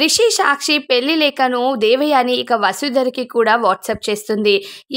రిషి సాక్షి పెళ్లి లేఖను దేవయాని ఇక వసుధరికి కూడా వాట్సాప్ చేస్తుంది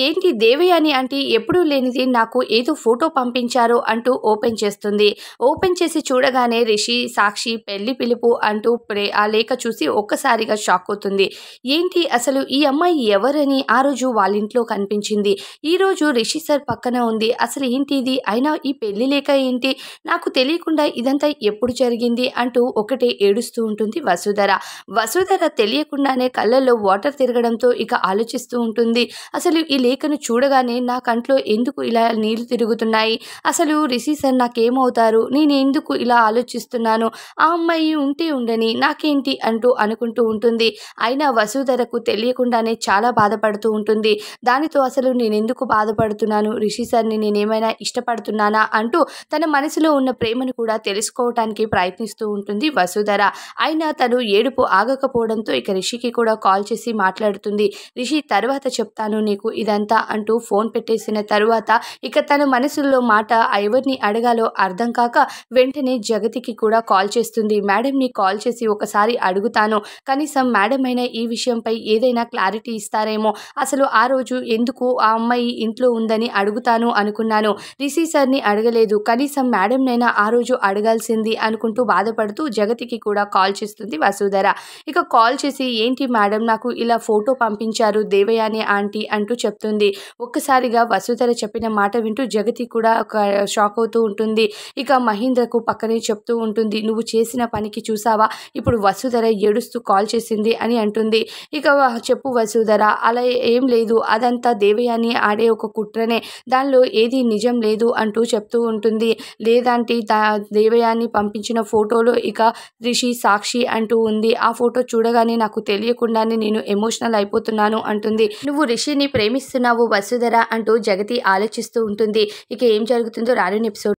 ఏంటి దేవయాని అంటే ఎప్పుడూ లేనిది నాకు ఏదో ఫోటో పంపించారు అంటూ ఓపెన్ చేస్తుంది ఓపెన్ చేసి చూడగానే రిషి సాక్షి పెళ్లి పిలుపు అంటూ ఆ లేఖ చూసి ఒక్కసారిగా షాక్ అవుతుంది ఏంటి అసలు ఈ అమ్మాయి ఎవరని ఆ రోజు వాళ్ళ ఇంట్లో కనిపించింది ఈరోజు రిషి సార్ పక్కన ఉంది అసలు ఏంటి ఇది అయినా ఈ పెళ్లి లేఖ ఏంటి నాకు తెలియకుండా ఇదంతా ఎప్పుడు జరిగింది అంటూ ఒకటే ఏడుస్తూ ఉంటుంది వసుధర వసుధర తెలియకుండానే కళ్ళల్లో వాటర్ తిరగడంతో ఇక ఆలోచిస్తూ ఉంటుంది అసలు ఈ లేఖను చూడగానే నా కంట్లో ఎందుకు ఇలా నీళ్లు తిరుగుతున్నాయి అసలు రిషి సార్ నాకేమవుతారు నేను ఎందుకు ఇలా ఆలోచిస్తున్నాను ఆ అమ్మాయి ఉంటే ఉండని నాకేంటి అంటూ అనుకుంటూ ఉంటుంది అయినా వసుధరకు తెలియకుండానే చాలా బాధపడుతూ ఉంటుంది దానితో అసలు నేను ఎందుకు బాధపడుతున్నాను రిషి సార్ని నేనేమైనా ఇష్టపడుతున్నానా అంటూ తన మనసులో ఉన్న ప్రేమను కూడా తెలుసుకోవటానికి ప్రయత్నిస్తూ ఉంటుంది వసుధర అయినా తను ఏడుపు ఆగకపోవడంతో ఇక రిషికి కూడా కాల్ చేసి మాట్లాడుతుంది రిషి తర్వాత చెప్తాను నీకు ఇదంతా అంటూ ఫోన్ పెట్టేసిన తరువాత ఇక తన మనసులో మాట ఎవరిని అడగాలో అర్థం కాక వెంటనే జగతికి కూడా కాల్ చేస్తుంది మేడంని కాల్ చేసి ఒకసారి అడుగుతాను కనీసం మేడం అయినా ఈ విషయంపై ఏదైనా క్లారిటీ ఇస్తారేమో అసలు ఆ రోజు ఎందుకు ఆ అమ్మాయి ఇంట్లో ఉందని అడుగుతాను అనుకున్నాను రిషి సార్ని అడగలేదు కనీసం మేడంనైనా ఆ రోజు అడగాల్సింది అనుకుంటూ బాధపడుతూ జగతికి కూడా కాల్ చేస్తుంది వసుధర ఇక కాల్ చేసి ఏంటి మేడం నాకు ఇలా ఫోటో పంపించారు దేవయాని ఆంటీ అంటూ చెప్తుంది ఒక్కసారిగా వసుధర చెప్పిన మాట వింటూ జగతి కూడా ఒక షాక్ అవుతూ ఉంటుంది ఇక మహీంద్రకు పక్కనే చెప్తూ ఉంటుంది నువ్వు చేసిన పనికి చూసావా ఇప్పుడు వసుధర ఏడుస్తూ కాల్ చేసింది అని అంటుంది ఇక చెప్పు వసుధర అలా ఏం లేదు అదంతా దేవయాని ఆడే ఒక కుట్రనే దానిలో ఏది నిజం లేదు అంటూ చెప్తూ ఉంటుంది లేదంటే దా దేవయాని పంపించిన ఫోటోలో ఇక రిషి సాక్షి అంటూ ఉంది ఆ ఫోటో చూడగానే నాకు తెలియకుండానే నేను ఎమోషనల్ అయిపోతున్నాను అంటుంది నువ్వు రిషిని ప్రేమిస్తున్నావు వసుధర అంటూ జగతి ఆలోచిస్తూ ఉంటుంది ఇక ఏం జరుగుతుందో రాను ఎపిసోడ్